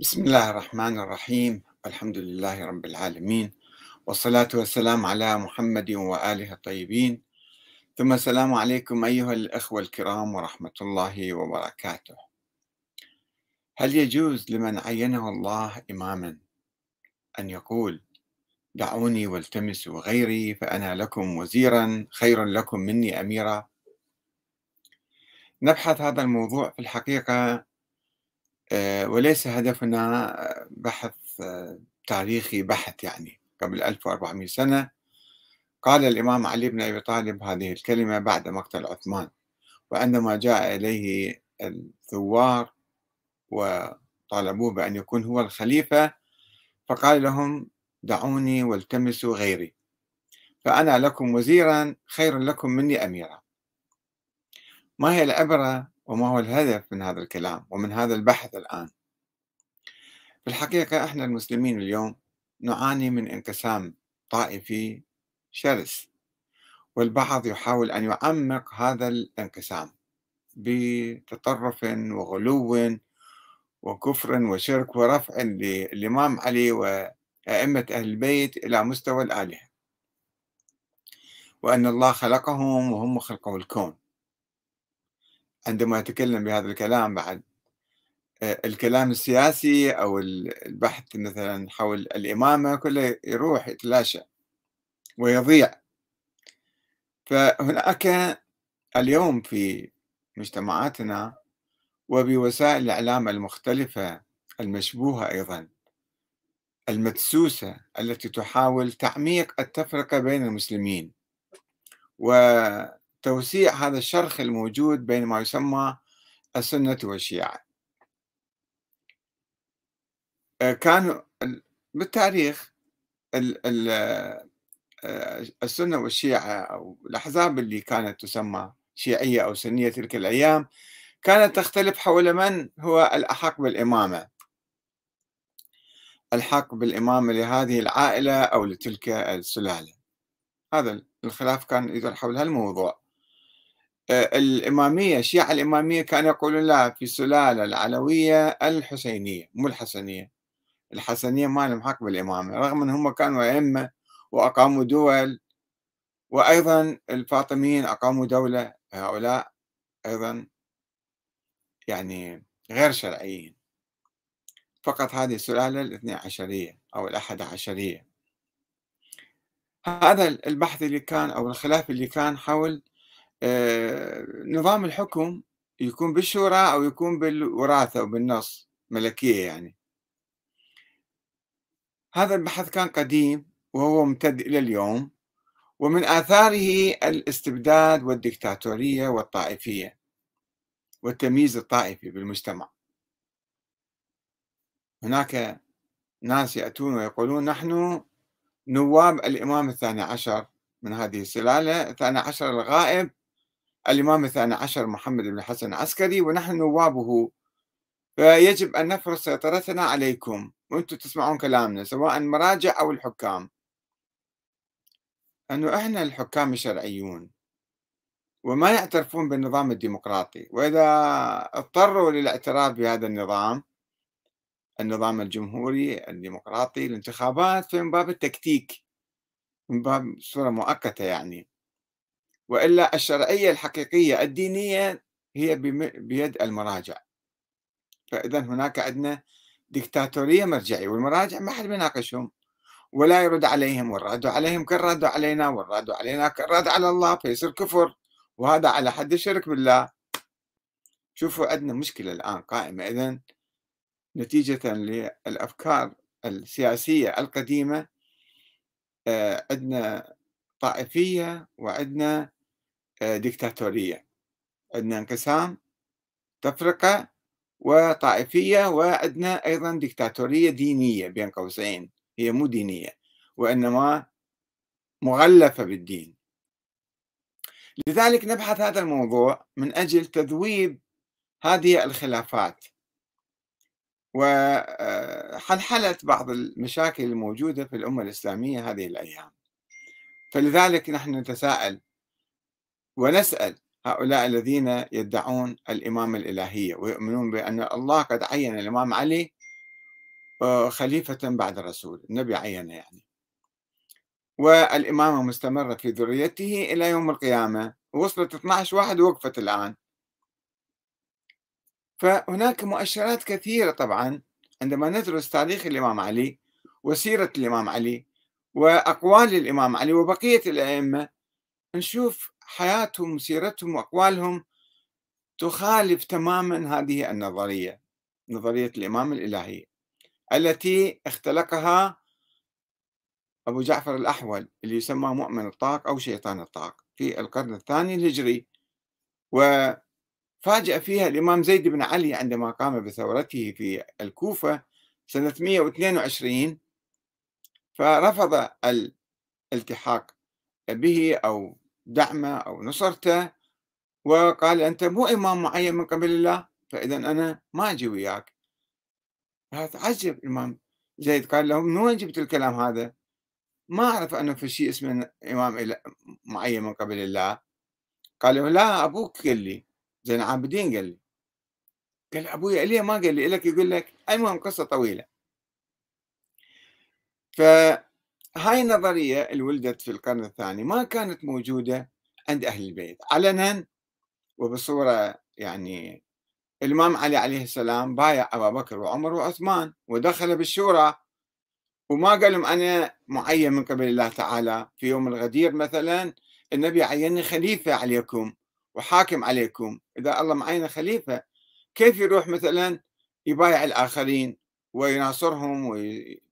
بسم الله الرحمن الرحيم الحمد لله رب العالمين والصلاة والسلام على محمد وآله الطيبين ثم السلام عليكم أيها الأخوة الكرام ورحمة الله وبركاته هل يجوز لمن عينه الله إماما أن يقول دعوني والتمسوا غيري فأنا لكم وزيرا خير لكم مني أميرا نبحث هذا الموضوع في الحقيقة آه، وليس هدفنا آه، بحث آه، تاريخي بحت يعني قبل 1400 سنة قال الإمام علي بن أبي طالب هذه الكلمة بعد مقتل عثمان وعندما جاء إليه الثوار وطالبوه بأن يكون هو الخليفة فقال لهم دعوني والتمسوا غيري فأنا لكم وزيرا خير لكم مني أميرا ما هي العبرة وما هو الهدف من هذا الكلام ومن هذا البحث الآن في الحقيقة احنا المسلمين اليوم نعاني من انقسام طائفي شرس والبعض يحاول أن يعمق هذا الانقسام بتطرف وغلو وكفر وشرك ورفع للإمام علي وأئمة أهل البيت إلى مستوى الآلهة وأن الله خلقهم وهم خلقوا الكون عندما يتكلم بهذا الكلام بعد آه، الكلام السياسي أو البحث مثلا حول الإمامة كله يروح يتلاشى ويضيع فهناك اليوم في مجتمعاتنا وبوسائل الإعلام المختلفة المشبوهة أيضا المدسوسة التي تحاول تعميق التفرقة بين المسلمين و توسيع هذا الشرخ الموجود بين ما يسمى السنة والشيعة آه، كانوا بالتاريخ آه، السنة والشيعة أو الأحزاب اللي كانت تسمى شيعية أو سنية تلك الأيام كانت تختلف حول من هو الأحق بالإمامة الحق بالإمامة لهذه العائلة أو لتلك السلالة هذا الخلاف كان يدور حول هالموضوع آه، الإمامية الشيعة الإمامية كانوا يقولون لا في السلالة العلوية الحسينية مو الحسنية الحسنية ما لهم حق بالإمامة رغم أن هم كانوا أئمة وأقاموا دول وأيضا الفاطميين أقاموا دولة هؤلاء أيضا يعني غير شرعيين فقط هذه السلالة الاثنى عشرية أو الأحد عشرية هذا البحث اللي كان أو الخلاف اللي كان حول آه، نظام الحكم يكون بالشورى أو يكون بالوراثة أو بالنص ملكية يعني هذا البحث كان قديم وهو ممتد إلى اليوم ومن آثاره الاستبداد والديكتاتوريه والطائفية والتمييز الطائفي بالمجتمع هناك ناس يأتون ويقولون نحن نواب الإمام الثاني عشر من هذه السلالة الثاني عشر الغائب الإمام الثاني عشر محمد بن حسن العسكري ونحن نوابه فيجب أن نفرض سيطرتنا عليكم وأنتم تسمعون كلامنا سواء المراجع أو الحكام أنه إحنا الحكام الشرعيون وما يعترفون بالنظام الديمقراطي وإذا اضطروا للاعتراف بهذا النظام النظام الجمهوري الديمقراطي الانتخابات فمن باب التكتيك من باب صورة مؤقتة يعني والا الشرعيه الحقيقيه الدينيه هي بيد المراجع فاذا هناك عندنا دكتاتوريه مرجعيه والمراجع ما حد بيناقشهم ولا يرد عليهم والرد عليهم كالرد علينا والرد علينا كالرد على الله فيصير كفر وهذا على حد الشرك بالله شوفوا عندنا مشكله الان قائمه اذا نتيجه للافكار السياسيه القديمه آه، عندنا طائفيه وعندنا ديكتاتورية عندنا انقسام تفرقة وطائفية وعندنا أيضا ديكتاتورية دينية بين قوسين هي مو دينية وإنما مغلفة بالدين لذلك نبحث هذا الموضوع من أجل تذويب هذه الخلافات وحلحلة آه، بعض المشاكل الموجودة في الأمة الإسلامية هذه الأيام فلذلك نحن نتساءل ونسأل هؤلاء الذين يدعون الإمام الإلهية ويؤمنون بأن الله قد عين الإمام علي آه، خليفة بعد الرسول النبي عينه يعني والإمامة مستمرة في ذريته إلى يوم القيامة وصلت 12 واحد وقفت الآن فهناك مؤشرات كثيرة طبعا عندما ندرس تاريخ الإمام علي وسيرة الإمام علي وأقوال الإمام علي وبقية الأئمة نشوف حياتهم وسيرتهم وأقوالهم تخالف تماما هذه النظرية نظرية الإمام الإلهي التي اختلقها أبو جعفر الأحول اللي يسمى مؤمن الطاق أو شيطان الطاق في القرن الثاني الهجري وفاجأ فيها الإمام زيد بن علي عندما قام بثورته في الكوفة سنة 122 فرفض الالتحاق به أو دعمه أو نصرته وقال أنت مو إمام معين من قبل الله فإذا أنا ما أجي وياك فتعجب الإمام زيد قال له من وين جبت الكلام هذا ما أعرف أنه في شيء اسمه إمام معين من قبل الله قال له لا أبوك قال لي زين عابدين قال لي قال أبوي الي ما قال لي إلك يقول لك المهم قصة طويلة ف هاي النظرية اللي ولدت في القرن الثاني ما كانت موجودة عند أهل البيت علنا وبصورة يعني الإمام علي عليه السلام بايع أبا بكر وعمر وعثمان ودخل بالشورى وما قال لهم أنا معين من قبل الله تعالى في يوم الغدير مثلا النبي عيني خليفة عليكم وحاكم عليكم إذا الله معين خليفة كيف يروح مثلا يبايع الآخرين ويناصرهم وي...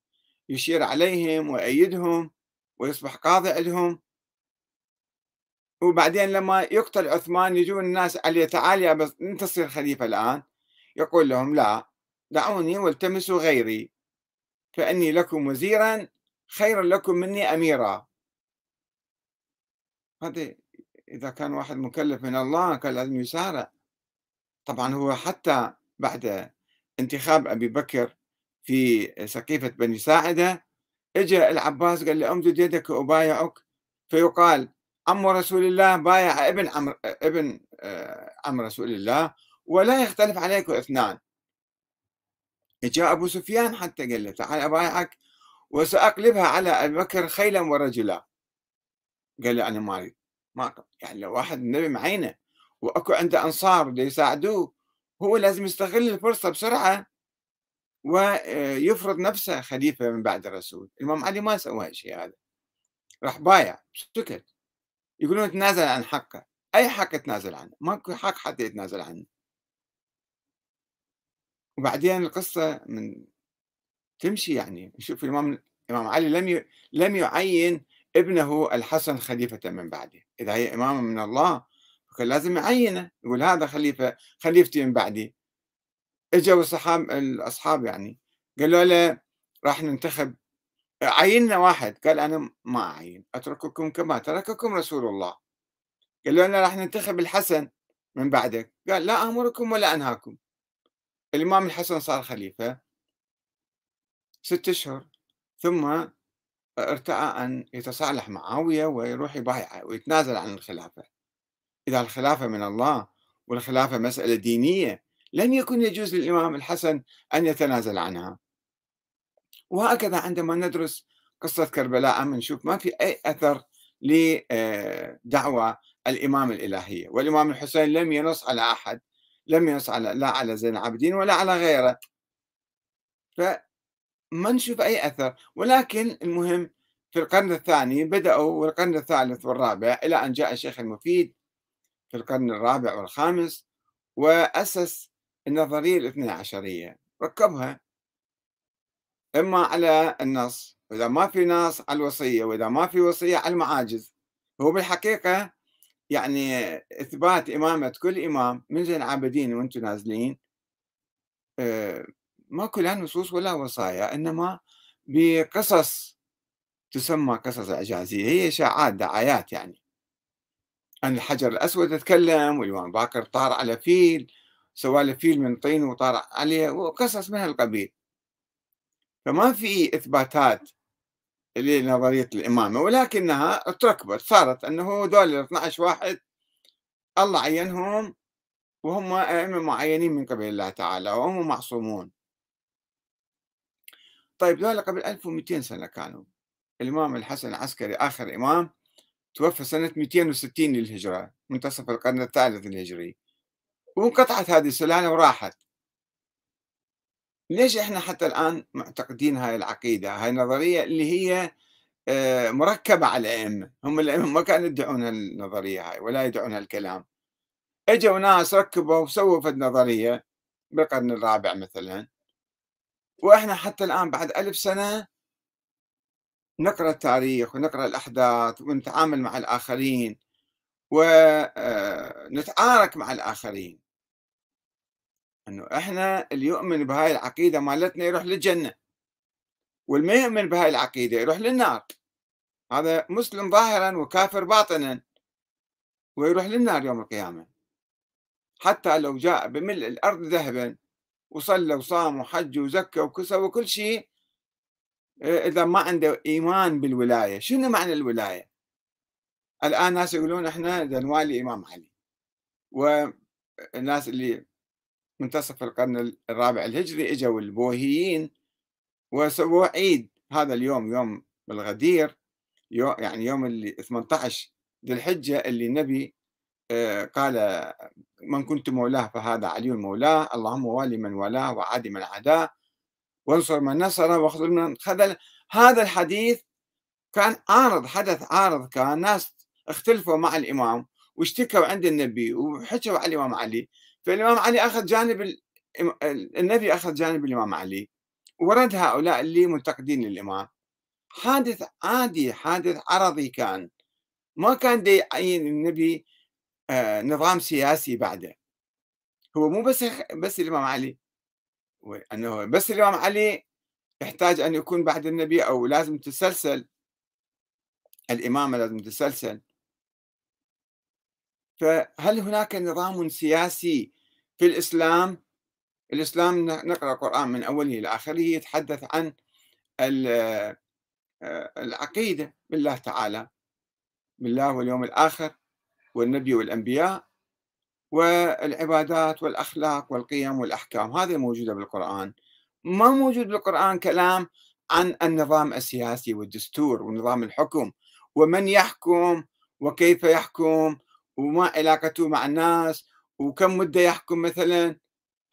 يشير عليهم ويأيدهم ويصبح قاضي عندهم وبعدين لما يقتل عثمان يجون الناس عليه تعال يا بس انت تصير خليفه الان يقول لهم لا دعوني والتمسوا غيري فاني لكم وزيرا خير لكم مني اميرا هذا اذا كان واحد مكلف من الله كان لازم يسارع طبعا هو حتى بعد انتخاب ابي بكر في سقيفة بني ساعدة اجى العباس قال له امدد يدك وابايعك فيقال عم رسول الله بايع ابن عم ابن آه، عم رسول الله ولا يختلف عليك اثنان جاء ابو سفيان حتى قال له تعال ابايعك وساقلبها على ابي بكر خيلا ورجلا قال له انا ما اريد ما يعني لو واحد النبي معينه واكو عنده انصار بده يساعدوه هو لازم يستغل الفرصه بسرعه ويفرض نفسه خليفة من بعد الرسول الإمام علي ما سوى هالشيء هذا راح بايع سكت يقولون تنازل عن حقه أي حق تنازل عنه ماكو حق حتى يتنازل عنه وبعدين القصة من تمشي يعني شوف الإمام الإمام علي لم ي... لم يعين ابنه الحسن خليفة من بعده إذا هي إمامة من الله فكان لازم يعينه يقول هذا خليفة خليفتي من بعدي اجوا الصحاب الاصحاب يعني قالوا له راح ننتخب عيننا واحد قال انا ما اعين اترككم كما ترككم رسول الله قالوا لنا راح ننتخب الحسن من بعدك قال لا امركم ولا انهاكم الامام الحسن صار خليفه ست اشهر ثم ارتأى ان يتصالح معاويه ويروح يبايعه ويتنازل عن الخلافه اذا الخلافه من الله والخلافه مساله دينيه لم يكن يجوز للإمام الحسن أن يتنازل عنها وهكذا عندما ندرس قصة كربلاء عم نشوف ما في أي أثر لدعوة آه، الإمام الإلهية والإمام الحسين لم ينص على أحد لم ينص على لا على زين العابدين ولا على غيره فما نشوف أي أثر ولكن المهم في القرن الثاني بدأوا والقرن الثالث والرابع إلى أن جاء الشيخ المفيد في القرن الرابع والخامس وأسس النظرية الاثنى عشرية ركبها إما على النص وإذا ما في نص على الوصية وإذا ما في وصية على المعاجز هو بالحقيقة يعني إثبات إمامة كل إمام من زين العابدين وأنتم نازلين آه، ما كلها نصوص ولا وصايا إنما بقصص تسمى قصص إعجازية هي إشاعات دعايات يعني أن الحجر الأسود تكلم والإمام باكر طار على فيل سوى له فيل من طين وطار عليه وقصص من هالقبيل فما في إثباتات لنظرية الإمامة ولكنها تركبت صارت أنه دول 12 واحد الله عينهم وهم أئمة معينين من قبل الله تعالى وهم معصومون طيب دول قبل 1200 سنة كانوا الإمام الحسن العسكري آخر إمام توفى سنة 260 للهجرة منتصف القرن الثالث الهجري وانقطعت هذه السلالة وراحت ليش احنا حتى الآن معتقدين هاي العقيدة هاي النظرية اللي هي آه، مركبة على الأئمة هم الأئمة ما كانوا يدعون النظرية هاي ولا يدعون هالكلام اجوا ناس ركبوا وسووا في النظرية بالقرن الرابع مثلا واحنا حتى الآن بعد ألف سنة نقرأ التاريخ ونقرأ الأحداث ونتعامل مع الآخرين ونتعارك آه، مع الآخرين انه احنا اللي يؤمن بهاي العقيده مالتنا يروح للجنه واللي ما يؤمن بهاي العقيده يروح للنار هذا مسلم ظاهرا وكافر باطنا ويروح للنار يوم القيامه حتى لو جاء بملء الارض ذهبا وصلى وصام وحج وزكى وكسى وكل شيء آه، اذا ما عنده ايمان بالولايه، شنو معنى الولايه؟ الان ناس يقولون احنا اذا نوالي امام علي والناس اللي منتصف القرن الرابع الهجري اجوا البوهيين وسووا عيد هذا اليوم يوم الغدير يوم يعني يوم اللي 18 ذي الحجه اللي النبي آه، قال من كنت مولاه فهذا علي مولاه اللهم والي من والاه وعادي من عداه وانصر من نصره واخذل من خذل هذا الحديث كان عارض حدث عارض كان ناس اختلفوا مع الامام واشتكوا عند النبي وحكوا على الامام علي فالإمام علي أخذ جانب النبي أخذ جانب الإمام علي ورد هؤلاء اللي منتقدين للإمام حادث عادي حادث عرضي كان ما كان عين النبي آه، نظام سياسي بعده هو مو بس بس الإمام علي أنه بس الإمام علي يحتاج أن يكون بعد النبي أو لازم تسلسل الإمامة لازم تسلسل فهل هناك نظام سياسي في الإسلام الإسلام نقرأ القرآن من أوله إلى آخره يتحدث عن العقيدة بالله تعالى بالله واليوم الآخر والنبي والأنبياء والعبادات والأخلاق والقيم والأحكام هذه موجودة بالقرآن ما موجود بالقرآن كلام عن النظام السياسي والدستور ونظام الحكم ومن يحكم وكيف يحكم وما علاقته مع الناس وكم مده يحكم مثلا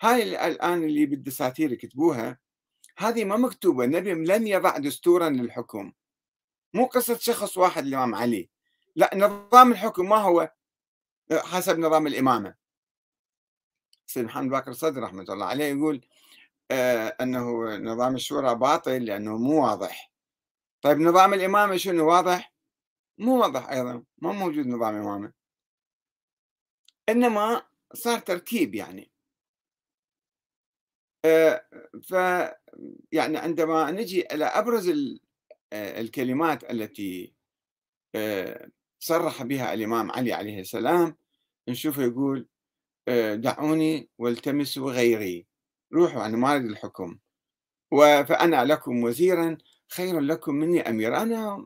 هاي الان اللي بالدساتير يكتبوها هذه ما مكتوبه النبي لم يضع دستورا للحكم مو قصه شخص واحد الامام علي لا نظام الحكم ما هو آه، حسب نظام الامامه سيد محمد باكر صدر رحمه الله عليه يقول آه انه نظام الشورى باطل لانه مو واضح طيب نظام الامامه شنو واضح؟ مو واضح ايضا ما موجود نظام امامه انما صار ترتيب يعني آه، ف يعني عندما نجي الى ابرز آه، الكلمات التي آه، صرح بها الامام علي عليه السلام نشوفه يقول دعوني والتمسوا غيري روحوا عن مارد الحكم فانا لكم وزيرا خير لكم مني امير انا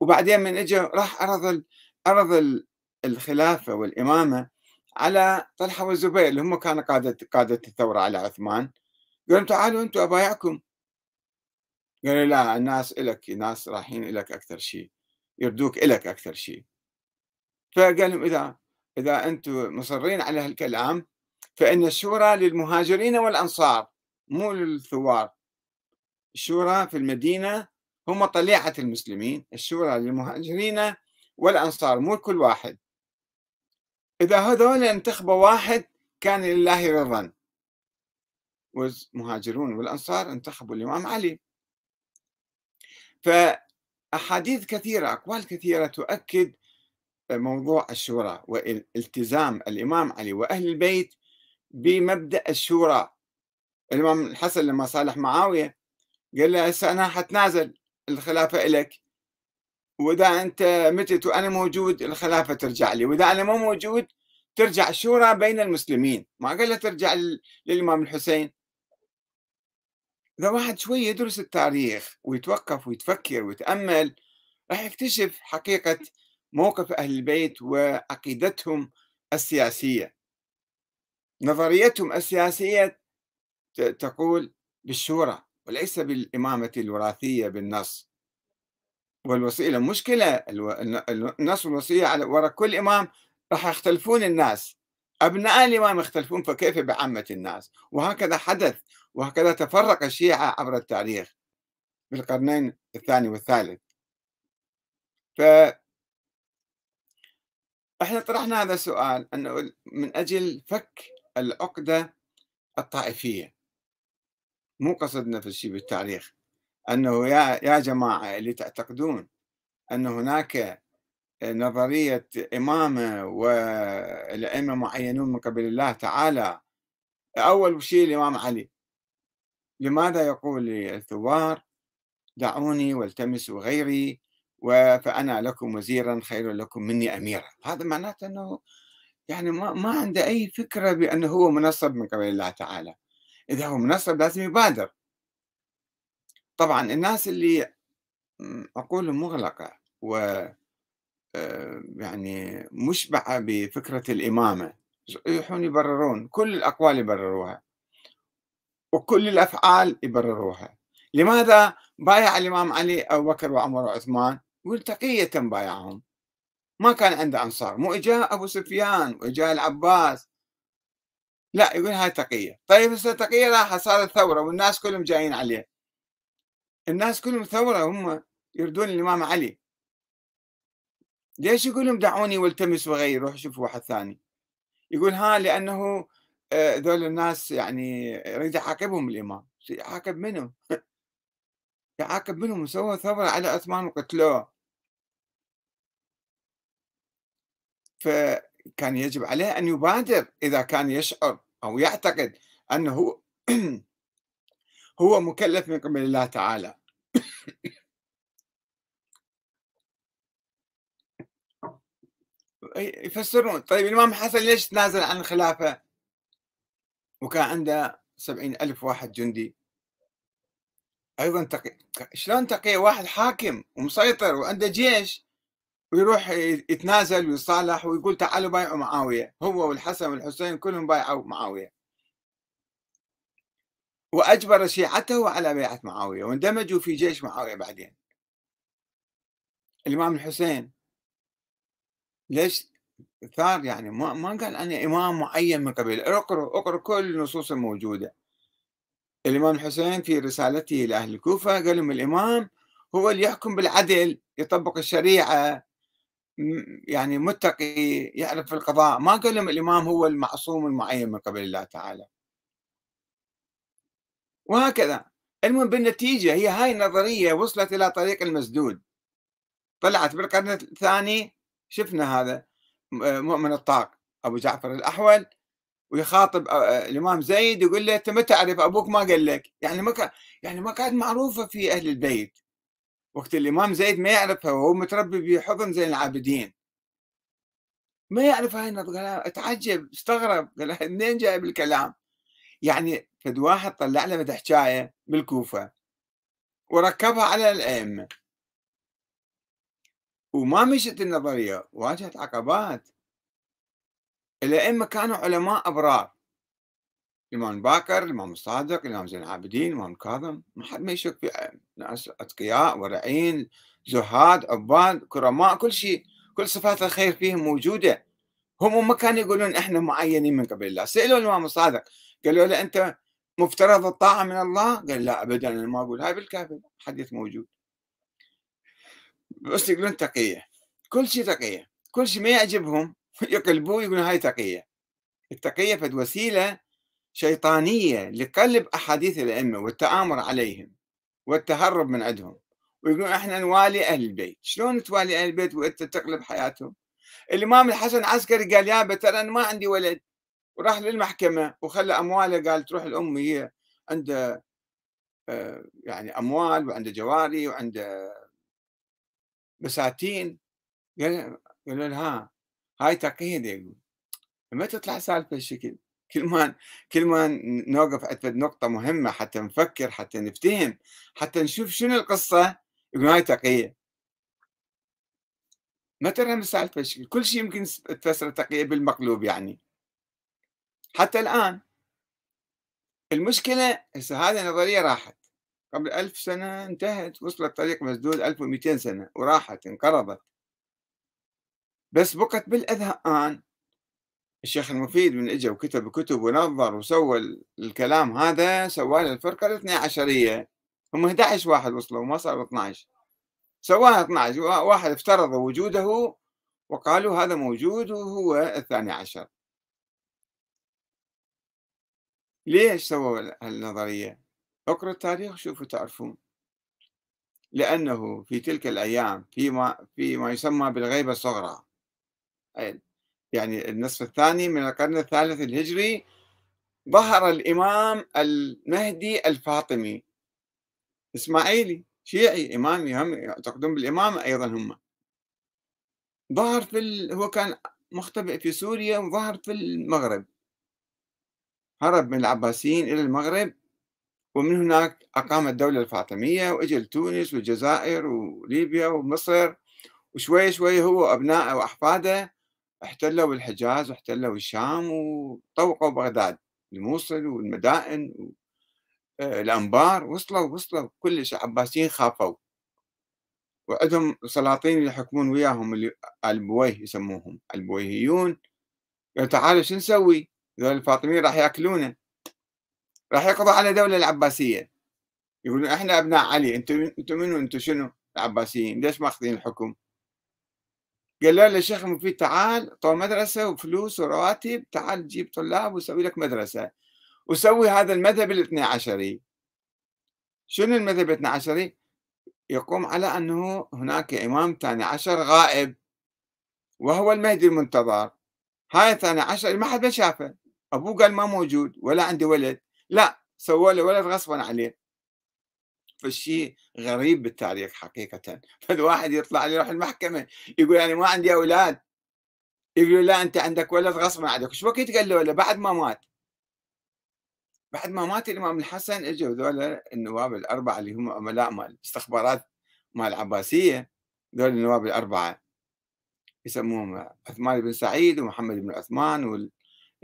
وبعدين من اجى راح عرض عرض الخلافه والامامه على طلحه والزبير اللي هم كانوا قاده قاده الثوره على عثمان قالوا تعالوا انتم ابايعكم قالوا لا الناس الك ناس رايحين الك اكثر شيء يردوك الك اكثر شيء فقال لهم اذا اذا انتم مصرين على هالكلام فان الشورى للمهاجرين والانصار مو للثوار الشورى في المدينه هم طليعه المسلمين الشورى للمهاجرين والانصار مو كل واحد إذا هذول انتخبوا واحد كان لله رضا والمهاجرون والأنصار انتخبوا الإمام علي فأحاديث كثيرة أقوال كثيرة تؤكد موضوع الشورى والتزام الإمام علي وأهل البيت بمبدأ الشورى الإمام الحسن لما صالح معاوية قال له هسه أنا حتنازل الخلافة إلك واذا انت متت وانا موجود الخلافه ترجع لي واذا انا مو موجود ترجع شورى بين المسلمين ما قال له ترجع للامام الحسين اذا واحد شوي يدرس التاريخ ويتوقف ويتفكر ويتامل راح يكتشف حقيقه موقف اهل البيت وعقيدتهم السياسيه نظريتهم السياسيه تقول بالشورى وليس بالامامه الوراثيه بالنص والوصية مشكلة النص الوصية على وراء كل إمام راح يختلفون الناس أبناء الإمام يختلفون فكيف بعامة الناس وهكذا حدث وهكذا تفرق الشيعة عبر التاريخ بالقرنين الثاني والثالث ف احنا طرحنا هذا السؤال انه من اجل فك العقده الطائفيه مو قصدنا في الشيء بالتاريخ أنه يا يا جماعة اللي تعتقدون أن هناك نظرية إمامة والأئمة معينون من قبل الله تعالى أول شيء الإمام علي لماذا يقول للثوار دعوني والتمسوا غيري فأنا لكم وزيرا خير لكم مني أميرا هذا معناته أنه يعني ما, ما عنده أي فكرة بأنه هو منصب من قبل الله تعالى إذا هو منصب لازم يبادر طبعا الناس اللي عقولهم مغلقة و آه، يعني مشبعة بفكرة الإمامة يروحون يبررون كل الأقوال يبرروها وكل الأفعال يبرروها لماذا بايع الإمام علي أبو بكر وعمر وعثمان والتقية بايعهم ما كان عنده أنصار مو إجاء أبو سفيان وإجاء العباس لا يقول هاي تقية طيب هسه تقية راح صارت ثورة والناس كلهم جايين عليه الناس كلهم ثورة هم يردون الإمام علي ليش يقول لهم دعوني والتمس وغير روح شوف واحد ثاني يقول ها لأنه آه، ذول الناس يعني يريد يعاقبهم الإمام يعاقب منهم يعاقب منهم وسوى ثورة على عثمان وقتلوه فكان يجب عليه أن يبادر إذا كان يشعر أو يعتقد أنه هو مكلف من قبل الله تعالى يفسرون طيب الإمام حسن ليش تنازل عن الخلافة وكان عنده سبعين ألف واحد جندي أيضا تقي شلون تقي واحد حاكم ومسيطر وعنده جيش ويروح يتنازل ويصالح ويقول تعالوا بايعوا معاوية هو والحسن والحسين كلهم بايعوا معاوية وأجبر شيعته على بيعة معاوية واندمجوا في جيش معاوية بعدين الإمام الحسين ليش ثار يعني ما ما قال أنا إمام معين من قبل اقرأ اقرأ كل النصوص الموجودة الإمام الحسين في رسالته إلى أهل الكوفة قال لهم الإمام هو اللي يحكم بالعدل يطبق الشريعة يعني متقي يعرف القضاء ما قال لهم الإمام هو المعصوم المعين من قبل الله تعالى وهكذا المهم بالنتيجة هي هاي النظرية وصلت إلى طريق المسدود طلعت بالقرن الثاني شفنا هذا آه، مؤمن الطاق أبو جعفر الأحول ويخاطب آه، آه، الإمام زيد يقول له أنت ما تعرف أبوك ما قال لك يعني ما كان يعني ما كانت معروفة في أهل البيت وقت الإمام زيد ما يعرفها وهو متربي بحضن زين العابدين ما يعرف هاي النظرية اتعجب استغرب قال منين جايب الكلام يعني فد واحد طلع له فتح حكايه بالكوفه وركبها على الائمه وما مشت النظريه واجهت عقبات الائمه كانوا علماء ابرار الامام باكر الامام الصادق الامام زين العابدين الامام كاظم ما حد ما يشك في ناس اتقياء ورعين زهاد عباد كرماء كل شيء كل صفات الخير فيهم موجوده هم ما كانوا يقولون احنا معينين من قبل الله سالوا الامام الصادق قالوا له انت مفترض الطاعة من الله قال لا أبدا أنا ما أقول هاي بالكافر حديث موجود بس يقولون تقية كل شيء تقية كل شيء ما يعجبهم يقلبوه يقولون هاي تقية التقية فد وسيلة شيطانية لقلب أحاديث الأئمة والتآمر عليهم والتهرب من عندهم ويقولون احنا نوالي أهل البيت شلون توالي أهل البيت وأنت تقلب حياتهم الإمام الحسن العسكري قال يا ترى أنا ما عندي ولد وراح للمحكمه وخلى امواله قال تروح الام هي عندها آه، يعني اموال وعنده جواري وعنده بساتين قال قالوا لها هاي تقييد يقول ما تطلع سالفه الشكل كل ما كل ما نوقف عند نقطة مهمة حتى نفكر حتى نفتهم حتى نشوف شنو القصة يقول هاي تقية ما ترهم السالفة كل شيء يمكن تفسر تقية بالمقلوب يعني حتى الآن المشكلة هسه هذه النظرية راحت قبل ألف سنة انتهت وصلت طريق مسدود 1200 سنة وراحت انقرضت بس بقت بالأذهان الشيخ المفيد من اجى وكتب كتب ونظر وسوى الكلام هذا سواه للفرقة الاثني عشرية هم 11 واحد وصلوا وما صاروا 12 سواها 12 واحد افترض وجوده وقالوا هذا موجود وهو الثاني عشر ليش سووا هالنظرية؟ اقرأ التاريخ شوفوا تعرفون لأنه في تلك الأيام فيما فيما يسمى بالغيبة الصغرى يعني النصف الثاني من القرن الثالث الهجري ظهر الإمام المهدي الفاطمي إسماعيلي شيعي إمامي هم يعتقدون بالإمامة أيضا هم ظهر في ال... هو كان مختبئ في سوريا وظهر في المغرب هرب من العباسيين إلى المغرب ومن هناك أقام الدولة الفاطمية واجل لتونس والجزائر وليبيا ومصر وشوي شوي هو وابنائه وأحفاده احتلوا الحجاز واحتلوا الشام وطوقوا بغداد الموصل والمدائن والأنبار آه، وصلوا وصلوا كلش العباسيين خافوا وعندهم سلاطين اللي يحكمون وياهم اللي البويه يسموهم البويهيون تعالوا شو نسوي؟ ذول الفاطميين راح ياكلونه راح يقضوا على الدوله العباسيه يقولون احنا ابناء علي انتم انتم منو انتم شنو العباسيين ليش ماخذين الحكم قالوا له الشيخ المفيد تعال طو مدرسه وفلوس ورواتب تعال جيب طلاب وسوي لك مدرسه وسوي هذا المذهب الاثني عشري شنو المذهب الاثني عشري؟ يقوم على انه هناك امام ثاني عشر غائب وهو المهدي المنتظر هاي الثاني عشر ما حد ما شافه ابوه قال ما موجود ولا عندي ولد لا سووا له ولد غصبا عليه فالشيء غريب بالتاريخ حقيقة فالواحد يطلع يروح المحكمة يقول أنا يعني ما عندي أولاد يقولوا لا أنت عندك ولد غصبا عليك شو وقت قال له بعد ما مات بعد ما مات الإمام الحسن اجوا ذولا النواب الأربعة اللي هم عملاء مال استخبارات مال العباسية ذول النواب الأربعة يسموهم عثمان بن سعيد ومحمد بن عثمان وال...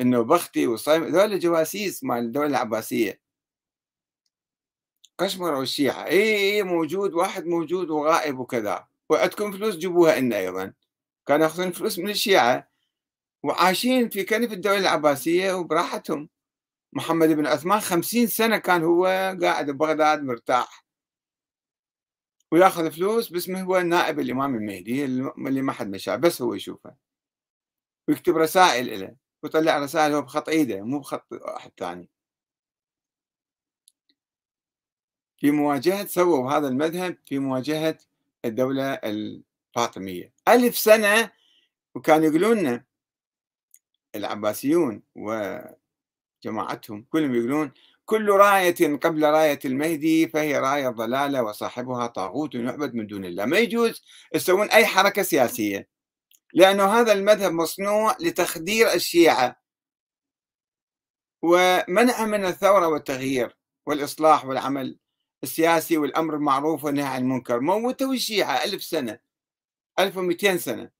انه بختي وصايم ذول جواسيس مال الدوله العباسيه قشمر والشيعه اي اي موجود واحد موجود وغائب وكذا وعندكم فلوس جيبوها لنا ايضا كانوا ياخذون فلوس من الشيعه وعايشين في كنف الدوله العباسيه وبراحتهم محمد بن عثمان خمسين سنه كان هو قاعد ببغداد مرتاح وياخذ فلوس باسمه هو نائب الامام المهدي اللي ما حد مشاه بس هو يشوفه ويكتب رسائل له ويطلع رسائل بخط ايده مو بخط واحد ثاني في مواجهة سووا هذا المذهب في مواجهة الدولة الفاطمية ألف سنة وكانوا يقولون لنا العباسيون وجماعتهم كلهم يقولون كل راية قبل راية المهدي فهي راية ضلالة وصاحبها طاغوت يعبد من دون الله ما يجوز تسوون أي حركة سياسية لأنه هذا المذهب مصنوع لتخدير الشيعة ومنع من الثورة والتغيير والإصلاح والعمل السياسي والأمر المعروف والنهي عن المنكر موتوا الشيعة ألف سنة 1200 سنة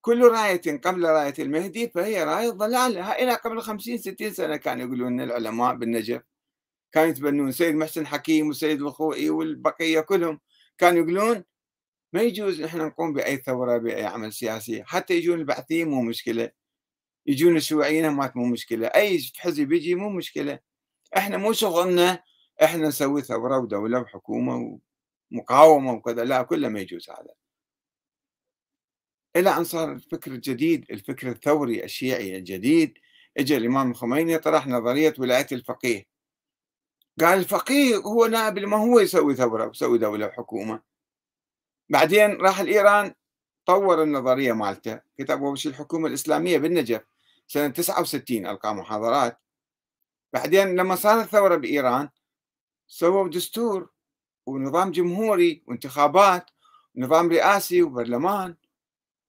كل راية قبل راية المهدي فهي راية ضلالة إلى قبل 50 60 سنة كانوا يقولون العلماء بالنجف كانوا يتبنون سيد محسن حكيم وسيد الخوئي والبقية كلهم كانوا يقولون ما يجوز نحن نقوم باي ثوره باي عمل سياسي حتى يجون البعثيين مو مشكله يجون الشيوعيين مات مو مشكله اي حزب يجي مو مشكله احنا مو شغلنا احنا نسوي ثوره ودوله وحكومه ومقاومه وكذا لا كله ما يجوز هذا الى ان صار الفكر الجديد الفكر الثوري الشيعي الجديد اجى الامام الخميني طرح نظريه ولايه الفقيه قال الفقيه هو نائب ما هو يسوي ثوره ويسوي دوله وحكومه بعدين راح الايران طور النظرية مالته كتب وش الحكومة الإسلامية بالنجف سنة 69 ألقى محاضرات بعدين لما صارت الثورة بإيران سووا دستور ونظام جمهوري وانتخابات ونظام رئاسي وبرلمان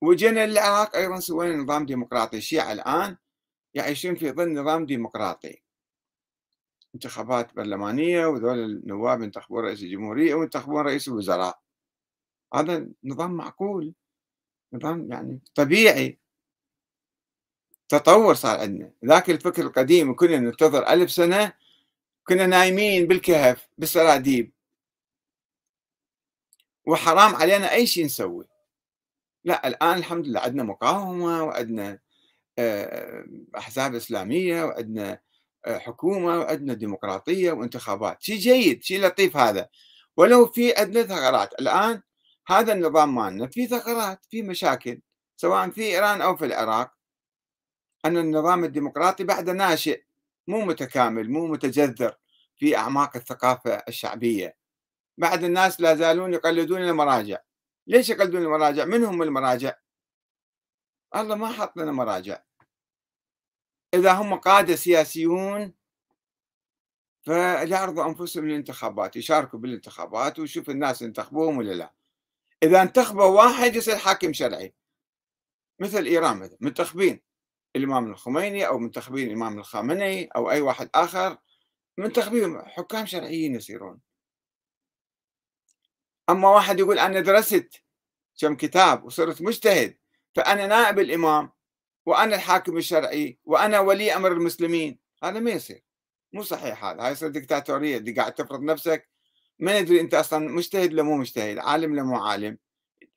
وجينا للعراق أيضا سوينا نظام ديمقراطي الشيعة الآن يعيشون في ظل نظام ديمقراطي انتخابات برلمانية وذول النواب ينتخبون رئيس الجمهورية وينتخبون رئيس الوزراء هذا نظام معقول نظام يعني طبيعي تطور صار عندنا ذاك الفكر القديم كنا ننتظر ألف سنة كنا نايمين بالكهف بالسراديب وحرام علينا أي شيء نسوي لا الآن الحمد لله عندنا مقاومة وعندنا آه، أحزاب إسلامية وعندنا آه، حكومة وعندنا ديمقراطية وانتخابات شيء جيد شيء لطيف هذا ولو في عندنا ثغرات الآن هذا النظام مالنا في ثغرات في مشاكل سواء في إيران أو في العراق أن النظام الديمقراطي بعد ناشئ مو متكامل مو متجذر في أعماق الثقافة الشعبية بعد الناس لا زالون يقلدون المراجع ليش يقلدون المراجع من هم المراجع الله ما حط لنا مراجع إذا هم قادة سياسيون فليعرضوا أنفسهم للانتخابات يشاركوا بالانتخابات ويشوف الناس ينتخبوهم ولا لا اذا انتخبه واحد يصير حاكم شرعي مثل ايران مثلا منتخبين الامام الخميني او منتخبين الامام الخامنئي او اي واحد اخر منتخبين حكام شرعيين يصيرون اما واحد يقول انا درست كم كتاب وصرت مجتهد فانا نائب الامام وانا الحاكم الشرعي وانا ولي امر المسلمين هذا ما يصير مو صحيح هذا هاي يصير دكتاتوريه دي قاعد تفرض نفسك ما ندري انت اصلا مجتهد لو مو مجتهد عالم لو مو عالم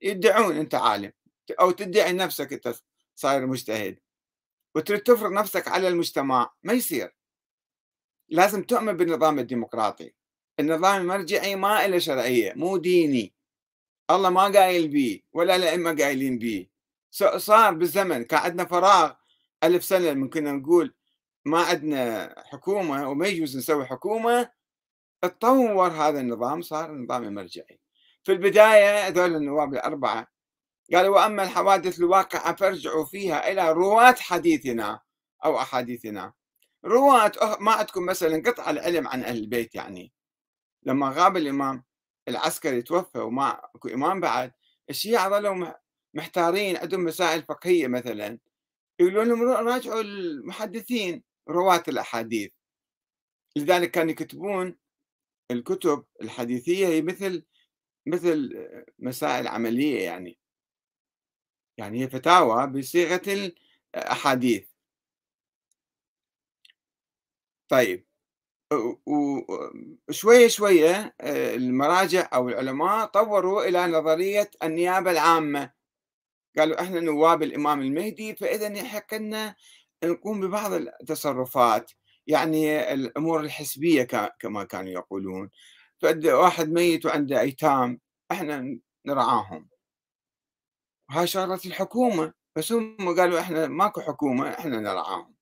يدعون انت عالم او تدعي نفسك انت صاير مجتهد وتريد تفرض نفسك على المجتمع ما يصير لازم تؤمن بالنظام الديمقراطي النظام المرجعي ما له شرعيه مو ديني الله ما قايل بيه ولا الائمه قايلين بيه صار بالزمن كان عندنا فراغ ألف سنة ممكن نقول ما عندنا حكومة وما يجوز نسوي حكومة اتطور هذا النظام صار نظام مرجعي في البداية هذول النواب الأربعة قالوا وأما الحوادث الواقعة فارجعوا فيها إلى رواة حديثنا أو أحاديثنا رواة أه، ما عندكم مثلا قطع العلم عن أهل البيت يعني لما غاب الإمام العسكري توفى وما اكو إمام بعد الشيعة ظلوا محتارين عندهم مسائل فقهية مثلا يقولون لهم راجعوا المحدثين رواة الأحاديث لذلك كانوا يكتبون الكتب الحديثية هي مثل مثل مسائل عملية يعني يعني هي فتاوى بصيغة الأحاديث طيب وشوية شوية آه، المراجع أو العلماء طوروا إلى نظرية النيابة العامة قالوا إحنا نواب الإمام المهدي فإذا يحق لنا نقوم ببعض التصرفات يعني الامور الحسبيه كما كانوا يقولون فواحد ميت وعنده ايتام احنا نرعاهم هاي شغله الحكومه بس هم قالوا احنا ماكو حكومه احنا نرعاهم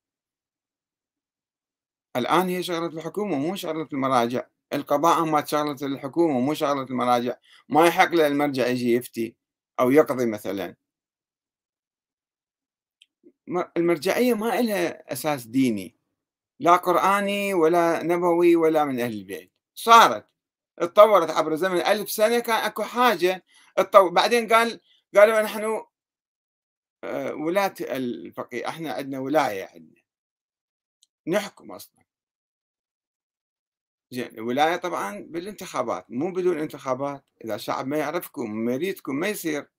الان هي شغله الحكومه مو شغله المراجع القضاء ما شغله الحكومه مو شغله المراجع ما يحق للمرجع يجي يفتي او يقضي مثلا المرجعيه ما لها اساس ديني لا قرآني ولا نبوي ولا من أهل البيت صارت اتطورت عبر زمن ألف سنة كان أكو حاجة اتطور. بعدين قال قالوا نحن آه، ولاة الفقيه احنا عندنا ولاية عندنا نحكم أصلا زين الولاية طبعا بالانتخابات مو بدون انتخابات إذا الشعب ما يعرفكم ما يريدكم ما يصير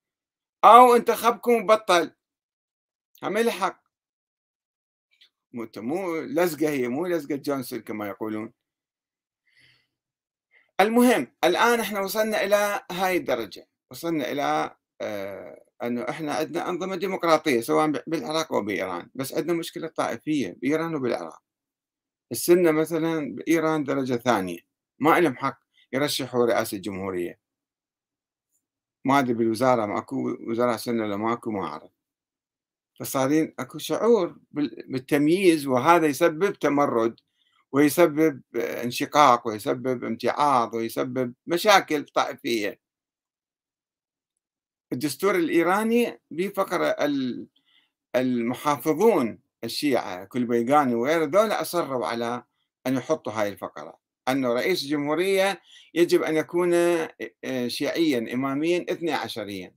أو انتخبكم وبطل هم حق مو لزقه هي مو لزقه جونسون كما يقولون المهم الان احنا وصلنا الى هاي الدرجه وصلنا الى آه انه احنا عندنا انظمه ديمقراطيه سواء بالعراق او بايران بس عندنا مشكله طائفيه بايران وبالعراق السنه مثلا بايران درجه ثانيه ما لهم حق يرشحوا رئاسه الجمهوريه ما ادري بالوزاره ماكو وزاره سنه ولا ماكو ما اعرف فصارين اكو شعور بالتمييز وهذا يسبب تمرد ويسبب انشقاق ويسبب امتعاض ويسبب مشاكل طائفيه الدستور الايراني بفقره المحافظون الشيعه كلبيقاني وغيره ذول اصروا على ان يحطوا هاي الفقره انه رئيس الجمهوريه يجب ان يكون آه، شيعيا اماميا اثني عشريا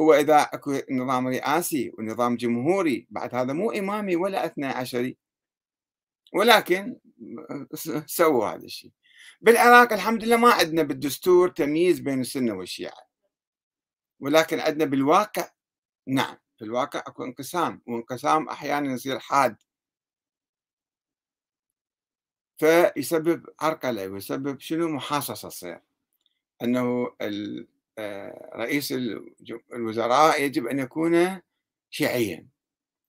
هو إذا أكو نظام رئاسي ونظام جمهوري بعد هذا مو إمامي ولا أثنى عشري ولكن سووا هذا الشيء بالعراق الحمد لله ما عندنا بالدستور تمييز بين السنة والشيعة ولكن عندنا بالواقع نعم في الواقع اكو انقسام وانقسام احيانا يصير حاد فيسبب عرقله ويسبب شنو محاصصه تصير انه آه، رئيس الوزراء يجب أن يكون شيعيا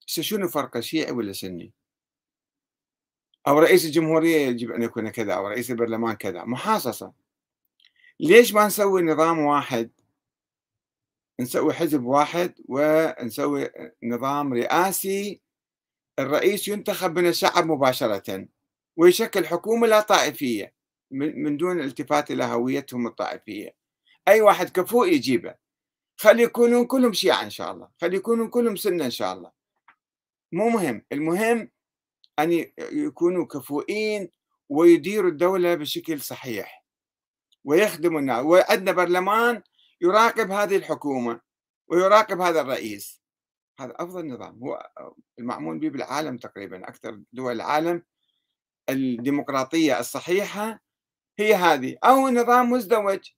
شنو فرق شيعي ولا سني أو رئيس الجمهورية يجب أن يكون كذا أو رئيس البرلمان كذا محاصصة ليش ما نسوي نظام واحد نسوي حزب واحد ونسوي نظام رئاسي الرئيس ينتخب من الشعب مباشرة ويشكل حكومة لا طائفية من دون التفات إلى هويتهم الطائفية اي واحد كفوء يجيبه خلي يكونون كلهم شيعة ان شاء الله خلي يكونون كلهم سنة ان شاء الله مو مهم المهم ان يكونوا كفؤين ويديروا الدولة بشكل صحيح ويخدموا الناس وعندنا برلمان يراقب هذه الحكومة ويراقب هذا الرئيس هذا أفضل نظام هو المعمول به بالعالم تقريبا أكثر دول العالم الديمقراطية الصحيحة هي هذه أو نظام مزدوج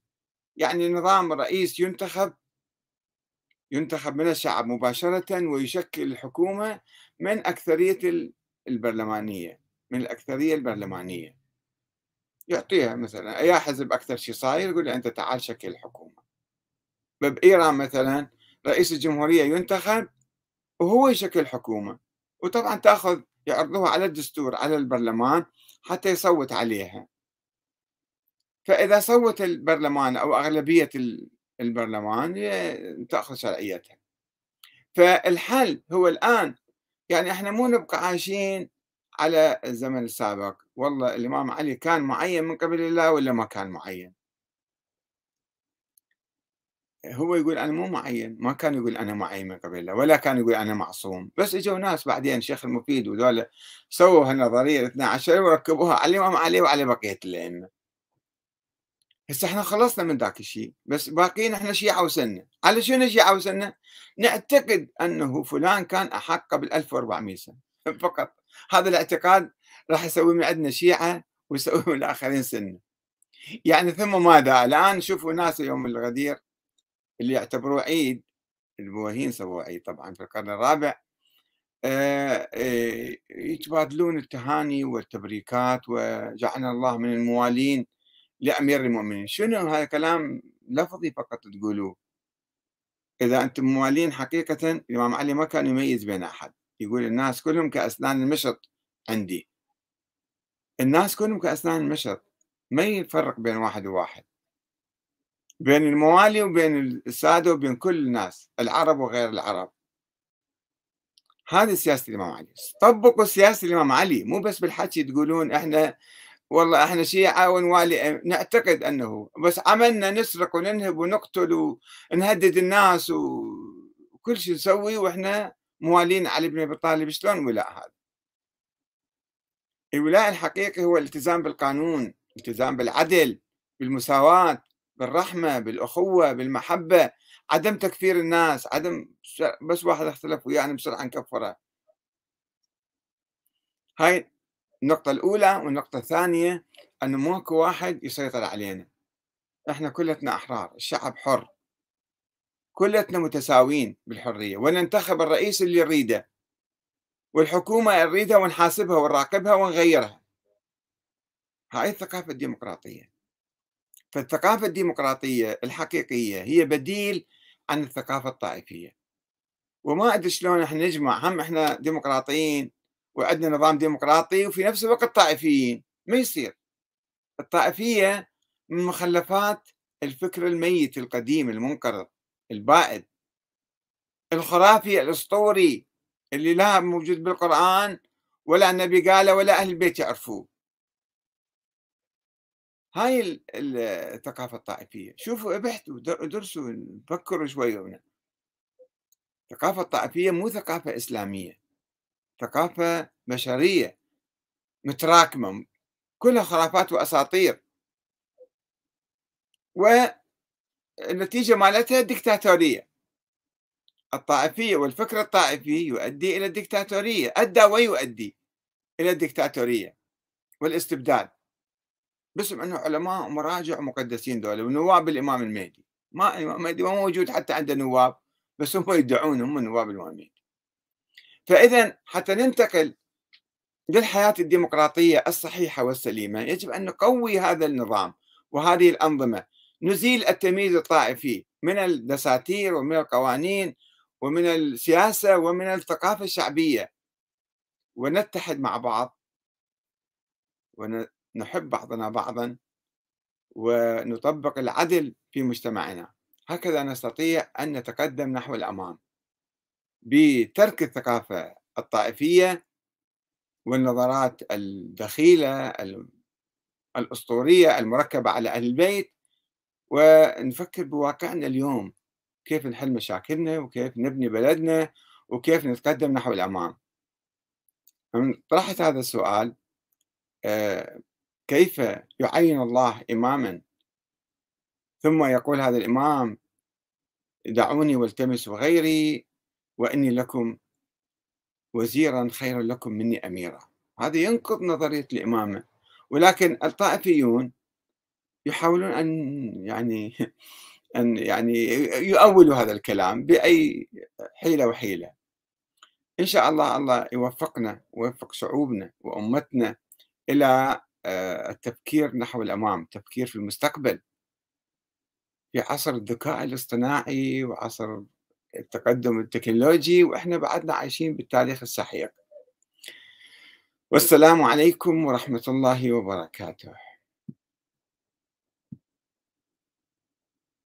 يعني نظام رئيس ينتخب ينتخب من الشعب مباشرة ويشكل الحكومة من أكثرية البرلمانية من الأكثرية البرلمانية يعطيها مثلا يا حزب أكثر شيء صاير يقول أنت تعال شكل الحكومة بإيران مثلا رئيس الجمهورية ينتخب وهو يشكل حكومة وطبعا تأخذ يعرضوها على الدستور على البرلمان حتى يصوت عليها فاذا صوت البرلمان او اغلبيه البرلمان تاخذ شرعيتها فالحل هو الان يعني احنا مو نبقى عايشين على الزمن السابق والله الامام علي كان معين من قبل الله ولا ما كان معين هو يقول انا مو معين ما كان يقول انا معين من قبل الله ولا كان يقول انا معصوم بس اجوا ناس بعدين شيخ المفيد وذولا سووا هالنظريه الاثنا عشر وركبوها على الامام علي وعلى بقيه الائمه هسه احنا خلصنا من ذاك الشيء بس باقيين احنا شيعة وسنة على شنو شيعة وسنة نعتقد انه فلان كان احق قبل 1400 سنة فقط هذا الاعتقاد راح يسوي من عندنا شيعة ويسوي من الاخرين سنة يعني ثم ماذا الان شوفوا ناس يوم الغدير اللي يعتبروه عيد البوهين سووا عيد طبعا في القرن الرابع آه،, آه يتبادلون التهاني والتبريكات وجعلنا الله من الموالين لأمير المؤمنين شنو هذا كلام لفظي فقط تقولوه إذا أنتم موالين حقيقة الإمام علي ما كان يميز بين أحد يقول الناس كلهم كأسنان المشط عندي الناس كلهم كأسنان المشط ما يفرق بين واحد وواحد بين الموالي وبين السادة وبين كل الناس العرب وغير العرب هذه سياسة الإمام علي طبقوا سياسة الإمام علي مو بس بالحكي تقولون إحنا والله احنا شيعة ونوالي نعتقد انه بس عملنا نسرق وننهب ونقتل ونهدد الناس وكل شيء نسوي واحنا موالين علي بن ابي طالب شلون ولاء هذا؟ الولاء الحقيقي هو الالتزام بالقانون، الالتزام بالعدل، بالمساواة، بالرحمة، بالاخوة، بالمحبة، عدم تكفير الناس، عدم بس واحد اختلف ويانا يعني بسرعة نكفره. هاي النقطة الأولى والنقطة الثانية أنه ماكو واحد يسيطر علينا إحنا كلتنا أحرار الشعب حر كلتنا متساويين بالحرية وننتخب الرئيس اللي يريده والحكومة نريدها ونحاسبها ونراقبها ونغيرها هاي الثقافة الديمقراطية فالثقافة الديمقراطية الحقيقية هي بديل عن الثقافة الطائفية وما أدري شلون احنا نجمع هم احنا ديمقراطيين وعندنا نظام ديمقراطي وفي نفس الوقت طائفيين ما يصير الطائفية من مخلفات الفكر الميت القديم المنقرض البائد الخرافي الاسطوري اللي لا موجود بالقرآن ولا النبي قاله ولا أهل البيت يعرفوه هاي الثقافة الطائفية شوفوا ابحثوا درسوا فكروا شوي ثقافة الثقافة الطائفية مو ثقافة إسلامية ثقافة بشريه متراكمة كلها خرافات وأساطير والنتيجة مالتها ديكتاتورية الطائفية والفكر الطائفي يؤدي إلى الديكتاتورية أدى ويؤدي إلى الديكتاتورية والاستبداد باسم أنه علماء ومراجع ومقدسين دول ونواب الإمام المهدي ما الإمام المهدي ما موجود حتى عند نواب بس هم يدعون هم نواب الإمام المهدي فإذا حتى ننتقل للحياة الديمقراطية الصحيحة والسليمة يجب أن نقوي هذا النظام وهذه الأنظمة نزيل التمييز الطائفي من الدساتير ومن القوانين ومن السياسة ومن الثقافة الشعبية ونتحد مع بعض ونحب بعضنا بعضا ونطبق العدل في مجتمعنا هكذا نستطيع أن نتقدم نحو الأمام بترك الثقافة الطائفية والنظرات الدخيلة الأسطورية المركبة على أهل البيت ونفكر بواقعنا اليوم كيف نحل مشاكلنا وكيف نبني بلدنا وكيف نتقدم نحو الأمام طرحت هذا السؤال آه، كيف يعين الله إماما ثم يقول هذا الإمام دعوني والتمس غيري وإني لكم وزيرا خيرا لكم مني أميرا هذا ينقض نظرية الإمامة ولكن الطائفيون يحاولون أن يعني أن يعني يؤولوا هذا الكلام بأي حيلة وحيلة إن شاء الله الله يوفقنا ويوفق شعوبنا وأمتنا إلى آه، التفكير نحو الأمام التفكير في المستقبل في عصر الذكاء الاصطناعي وعصر التقدم التكنولوجي واحنا بعدنا عايشين بالتاريخ السحيق والسلام عليكم ورحمه الله وبركاته